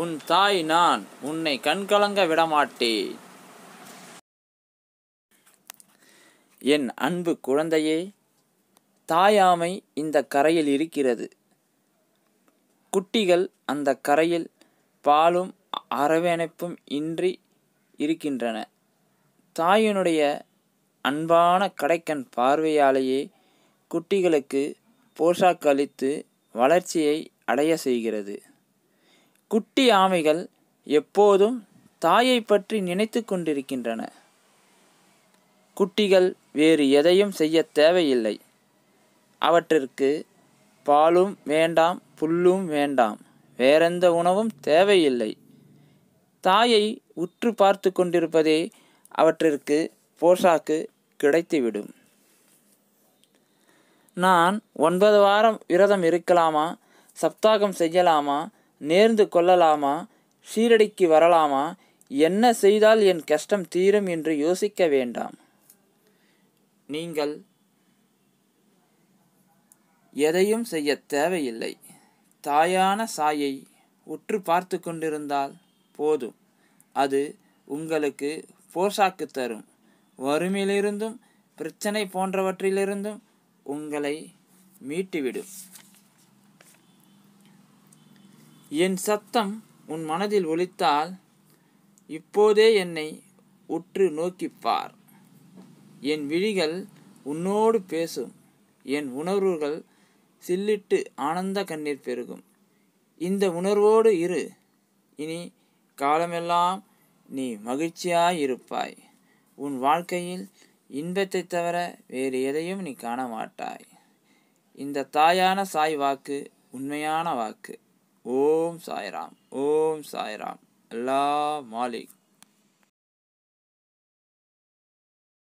உன் தாய் நான் உன்னை கண்கலங்க விடமாட்டேன் என் அன்பு குழந்தையே தாயாமை இந்த கரையில் இருக்கிறது குட்டிகள் அந்த கரையில் பாலும் அரவணைப்பும் இன்றி இருக்கின்றன தாயினுடைய அன்பான கடைக்கண் பார்வையாலேயே குட்டிகளுக்கு போஷாக்களித்து வளர்ச்சியை அடைய செய்கிறது குட்டி ஆமைகள் எப்போதும் தாயை பற்றி நினைத்து கொண்டிருக்கின்றன குட்டிகள் வேறு எதையும் செய்ய தேவையில்லை அவற்றிற்கு பாலும் வேண்டாம் புல்லும் வேண்டாம் வேறெந்த உணவும் தேவையில்லை தாயை உற்று பார்த்து கொண்டிருப்பதே அவற்றிற்கு போஷாக்கு கிடைத்துவிடும் நான் ஒன்பது வாரம் விரதம் இருக்கலாமா சப்தாகம் செய்யலாமா நேர்ந்து கொள்ளலாமா சீரடிக்கு வரலாமா என்ன செய்தால் என் கஷ்டம் தீரும் என்று யோசிக்க வேண்டாம் நீங்கள் எதையும் செய்ய தேவையில்லை தாயான சாயை உற்று பார்த்து கொண்டிருந்தால் போதும் அது உங்களுக்கு போஷாக்கு தரும் வறுமையிலிருந்தும் பிரச்சனை போன்றவற்றிலிருந்தும் உங்களை மீட்டுவிடும் என் சத்தம் உன் மனதில் ஒலித்தால் இப்போதே என்னை உற்று நோக்கிப்பார் என் விழிகள் உன்னோடு பேசும் என் உணர்வுகள் சில்லிட்டு ஆனந்த கண்ணீர் பெருகும் இந்த உணர்வோடு இரு இனி காலமெல்லாம் நீ மகிழ்ச்சியாயிருப்பாய் உன் வாழ்க்கையில் இன்பத்தை தவிர வேறு எதையும் நீ காண மாட்டாய் இந்த தாயான சாய் வாக்கு உண்மையான வாக்கு ஓம் சாய்ராம் ஓம் சாய்ராம் அல்லா மாலிக்